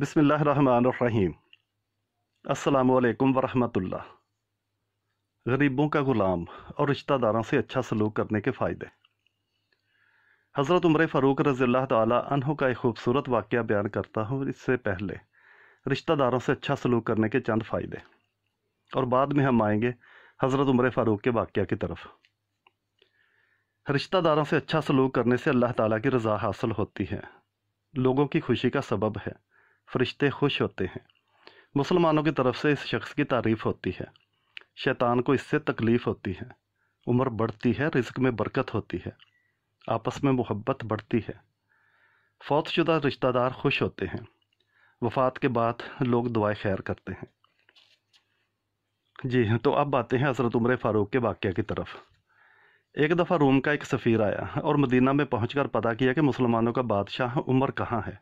बसमीम अल्लाम वरहमतुल्ला गरीबों का ग़ुलाम और रिश्तेदारों से अच्छा सलूक करने के फ़ायदे हज़रत उम्र फ़ारूक रज़ील्ला तहों का एक खूबसूरत वाक़ बयान करता हूँ इससे पहले रिश्तेदारों से अच्छा सलूक करने के चंद फ़ायदे और बाद में हम आएँगे हज़रत उम्र फ़ारूक के वाक़ की तरफ रिश्तेदारों से अच्छा सलूक करने से अल्लाह ताला की रज़ा हासिल होती है लोगों की खुशी का सबब है फरिश्ते खुश होते हैं मुसलमानों की तरफ से इस शख्स की तारीफ़ होती है शैतान को इससे तकलीफ़ होती है उम्र बढ़ती है रिज्क में बरकत होती है आपस में मोहब्बत बढ़ती है फौतशुदा रिश्तेदार खुश होते हैं वफात के बाद लोग दुआ खैर करते हैं जी हाँ, तो अब आते हैं हज़रत उम्र फ़ारूक के वाक़ की तरफ एक दफ़ा रोम का एक सफ़ीर आया और मदीना में पहुंचकर पता किया कि मुसलमानों का बादशाह उमर कहाँ है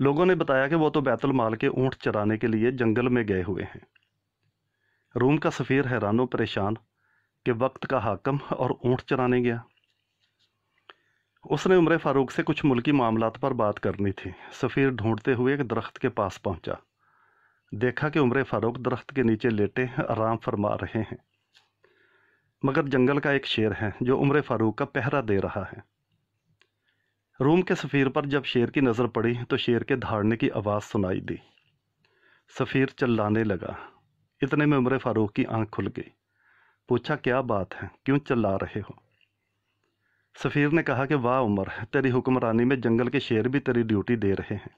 लोगों ने बताया कि वो तो बैतुल माल के ऊँट चराने के लिए जंगल में गए हुए हैं रूम का सफ़ीर हैरानों परेशान कि वक्त का हाकम और ऊँट चराने गया उसने उम्र फ़ारूक से कुछ मुल्की मामला पर बात करनी थी सफ़ीर ढूंढते हुए एक दरख्त के पास पहुंचा। देखा कि उम्र फ़ारूक दरख्त के नीचे लेटे आराम फरमा रहे हैं मगर जंगल का एक शेर है जो उम्र फ़ारूक का पहरा दे रहा है रूम के सफ़ीर पर जब शेर की नज़र पड़ी तो शेर के धाड़ने की आवाज़ सुनाई दी सफ़ीर चिल्लाने लगा इतने में उम्र फ़ारूक की आंख खुल गई पूछा क्या बात है क्यों चिल्ला रहे हो सफ़ीर ने कहा कि वाह उमर तेरी हुक्मरानी में जंगल के शेर भी तेरी ड्यूटी दे रहे हैं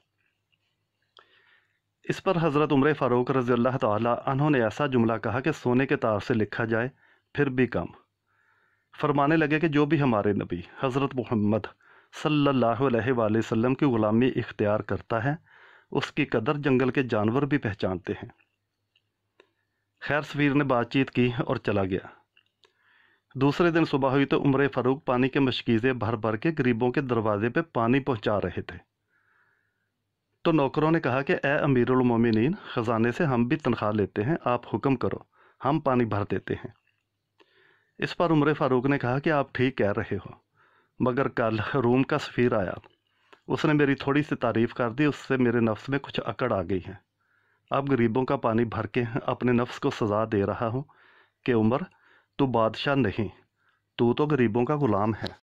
इस पर हज़रत उम्र फ़ारूक रज़ी अल्लाह तहों ने ऐसा जुमला कहा कि सोने के तार से लिखा जाए फिर भी कम फरमाने लगे कि जो भी हमारे नबी हज़रत मोहम्मद सल्लल्लाहु अलैहि वसल्लम की ग़ुलामी इख्तियार करता है उसकी कदर जंगल के जानवर भी पहचानते हैं खैर सवीर ने बातचीत की और चला गया दूसरे दिन सुबह हुई तो उम्र फ़ारूक पानी के मशकीज़े भर भर के गरीबों के दरवाजे पे पानी पहुंचा रहे थे तो नौकरों ने कहा कि ए अमीरमिन ख़जाने से हम भी तनख्वाह लेते हैं आप हुक्म करो हम पानी भर देते हैं इस पर उम्र फ़ारूक ने कहा कि आप ठीक कह रहे हो मगर कल रूम का सफ़ीर आया उसने मेरी थोड़ी सी तारीफ़ कर दी उससे मेरे नफ्स में कुछ अकड़ आ गई है अब गरीबों का पानी भर के अपने नफ्स को सज़ा दे रहा हूँ कि उमर तू बादशाह नहीं तू तो गरीबों का ग़ुलाम है